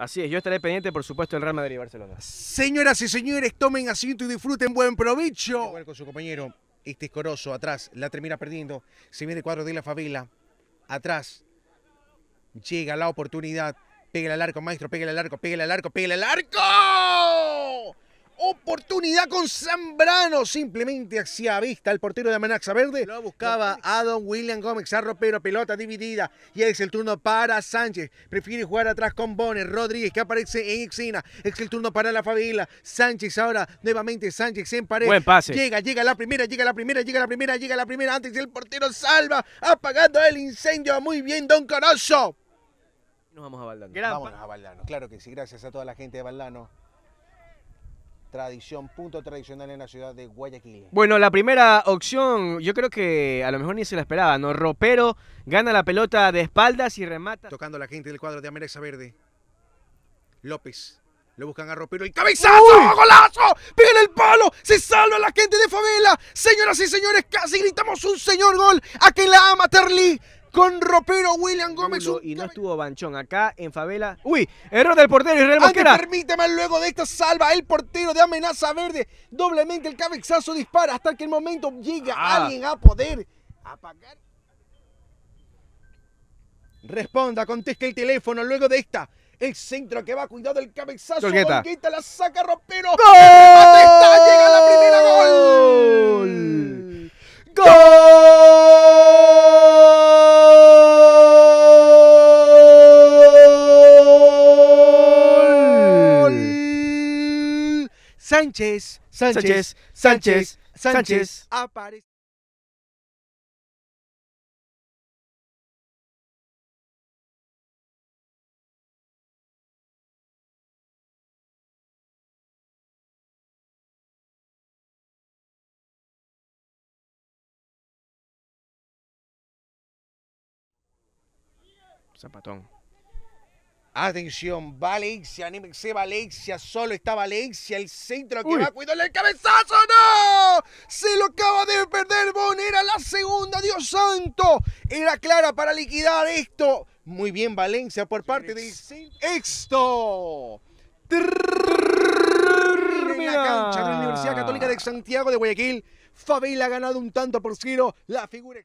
Así es, yo estaré pendiente, por supuesto, del Real Madrid y Barcelona. Señoras y señores, tomen asiento y disfruten buen provecho. con su compañero, este escoroso, atrás, la termina perdiendo. Se viene cuadro de la favela. Atrás, llega la oportunidad. Pégale al arco, maestro, pégale al arco, pégale al arco, pégale al arco oportunidad con Zambrano. Simplemente hacia vista el portero de Amenaza Verde. Lo buscaba a Don William Gómez Arro, pero pelota dividida. Y es el turno para Sánchez. Prefiere jugar atrás con Bones. Rodríguez que aparece en Exina. Es el turno para la Favila Sánchez ahora nuevamente Sánchez en pared. Buen pase. Llega, llega la primera, llega la primera, llega la primera, llega la primera. Antes el portero salva, apagando el incendio. Muy bien, Don Corozo. Nos vamos a Baldano. Vámonos a Valdano. Claro que sí, gracias a toda la gente de Baldano. Tradición, punto tradicional en la ciudad de Guayaquil. Bueno, la primera opción, yo creo que a lo mejor ni se la esperaba, ¿no? Ropero gana la pelota de espaldas y remata. Tocando la gente del cuadro de América Verde. López. Lo buscan a Ropero. y... cabezazo! ¡Oh, ¡Golazo! ¡Pide el palo! ¡Se salva la gente de favela! Señoras y señores, casi gritamos un señor gol a quien la ama Terlí! con Ropero William Gómez. y no estuvo Banchón acá en favela. Uy, error del portero Israel Mosquera. Antes, permíteme luego de esta salva el portero de Amenaza Verde. Doblemente el cabezazo dispara hasta que el momento llega ah. alguien a poder apagar. Responda, contesta el teléfono luego de esta. El centro que va, cuidado el cabezazo. Quita la saca Ropero. ¡No! Sánchez, Sánchez, Sánchez, Sánchez, aparece. Zapatón. Atención, Valencia, anímense Valencia, solo está Valencia, el centro que va a cuidarle el cabezazo, ¡no! Se lo acaba de perder Bonera, la segunda, Dios santo. Era clara para liquidar esto. Muy bien, Valencia, por parte de sexto. En la cancha de la Universidad Católica de Santiago de Guayaquil, Fabel ha ganado un tanto por cero, la figura...